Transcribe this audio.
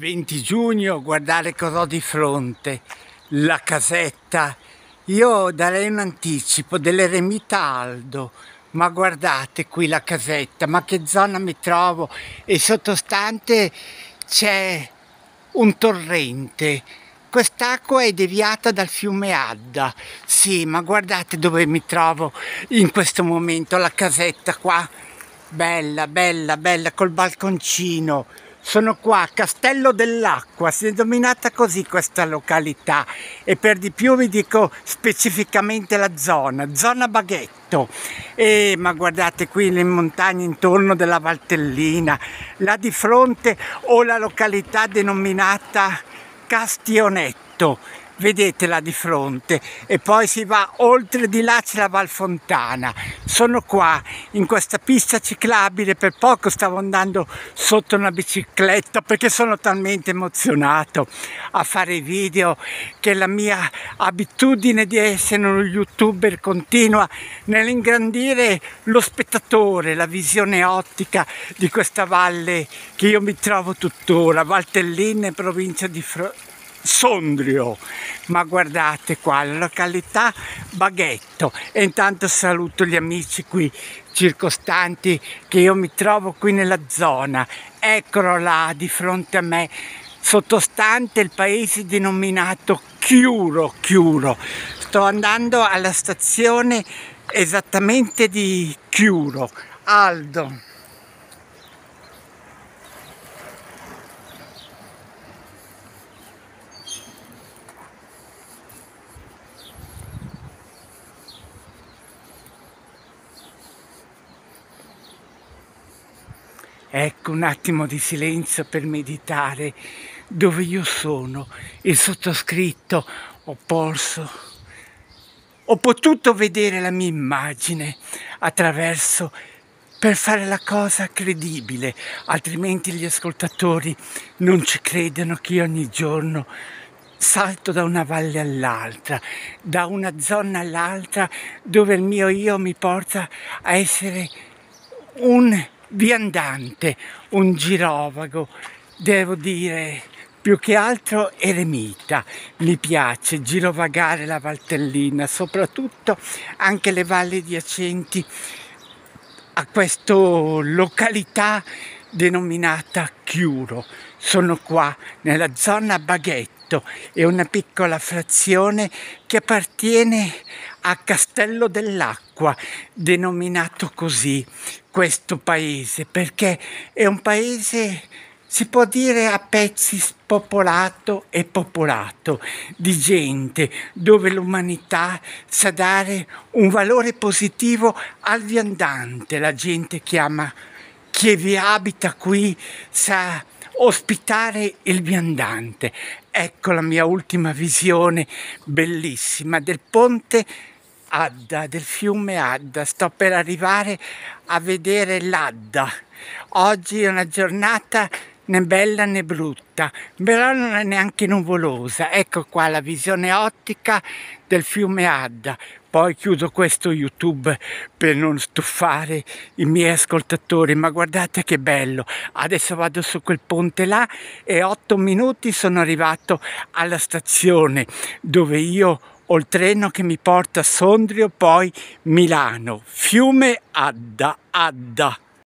20 giugno, guardare cosa ho di fronte, la casetta. Io darei un anticipo dell'Eremita Aldo, ma guardate qui la casetta, ma che zona mi trovo e sottostante c'è un torrente. Quest'acqua è deviata dal fiume Adda. Sì, ma guardate dove mi trovo in questo momento, la casetta qua. Bella, bella, bella, col balconcino. Sono qua a Castello dell'Acqua, si è denominata così questa località e per di più vi dico specificamente la zona, zona Baghetto. E, ma guardate qui le montagne intorno della Valtellina, là di fronte ho la località denominata Castionetto vedete vedetela di fronte e poi si va oltre di là c'è la Valfontana sono qua in questa pista ciclabile per poco stavo andando sotto una bicicletta perché sono talmente emozionato a fare video che la mia abitudine di essere uno youtuber continua nell'ingrandire lo spettatore la visione ottica di questa valle che io mi trovo tuttora Valtellin provincia di Frosinone Sondrio, ma guardate qua, la località Baghetto. E intanto saluto gli amici qui circostanti che io mi trovo qui nella zona. Eccolo là, di fronte a me, sottostante il paese denominato Chiuro, Chiuro. Sto andando alla stazione esattamente di Chiuro. Aldo. Ecco un attimo di silenzio per meditare dove io sono, il sottoscritto, ho polso, ho potuto vedere la mia immagine attraverso per fare la cosa credibile, altrimenti gli ascoltatori non ci credono che io ogni giorno salto da una valle all'altra, da una zona all'altra dove il mio io mi porta a essere un viandante, un girovago, devo dire più che altro eremita. Mi piace girovagare la Valtellina, soprattutto anche le valli adiacenti a questa località denominata Chiuro. Sono qua nella zona Baghetto, è una piccola frazione che appartiene a Castello dell'Acqua, denominato così questo paese perché è un paese si può dire a pezzi spopolato e popolato di gente dove l'umanità sa dare un valore positivo al viandante, la gente chiama chi vi abita qui sa ospitare il viandante. Ecco la mia ultima visione bellissima del ponte Adda, del fiume Adda. Sto per arrivare a vedere l'Adda. Oggi è una giornata né bella né brutta, però non è neanche nuvolosa. Ecco qua la visione ottica del fiume Adda. Poi chiudo questo YouTube per non stufare i miei ascoltatori, ma guardate che bello. Adesso vado su quel ponte là e otto minuti sono arrivato alla stazione dove io ho ho il treno che mi porta a Sondrio, poi Milano, fiume Adda, Adda.